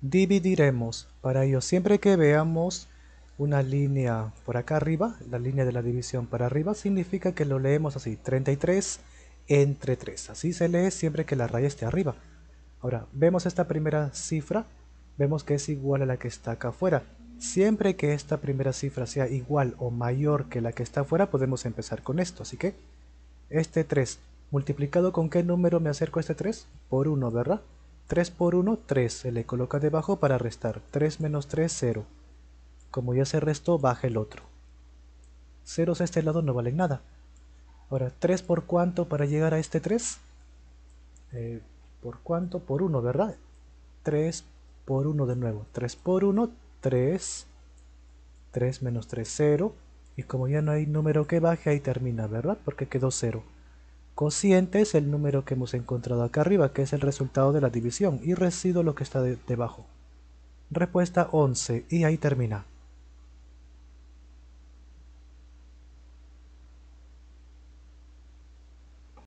dividiremos. Para ello, siempre que veamos una línea por acá arriba, la línea de la división para arriba, significa que lo leemos así, 33 entre 3. Así se lee siempre que la raya esté arriba. Ahora, vemos esta primera cifra, vemos que es igual a la que está acá afuera. Siempre que esta primera cifra sea igual o mayor que la que está afuera, podemos empezar con esto. Así que, este 3, ¿multiplicado con qué número me acerco a este 3? Por 1, ¿verdad? 3 por 1, 3. Se le coloca debajo para restar. 3 menos 3, 0. Como ya se restó, baja el otro. Ceros a este lado no valen nada. Ahora, ¿3 por cuánto para llegar a este 3? Eh, ¿Por cuánto? Por 1, ¿verdad? 3 por 1 de nuevo. 3 por 1, 3. 3 menos 3, 0. Y como ya no hay número que baje, ahí termina, ¿verdad? Porque quedó 0 cociente es el número que hemos encontrado acá arriba, que es el resultado de la división, y residuo lo que está debajo. Respuesta 11, y ahí termina.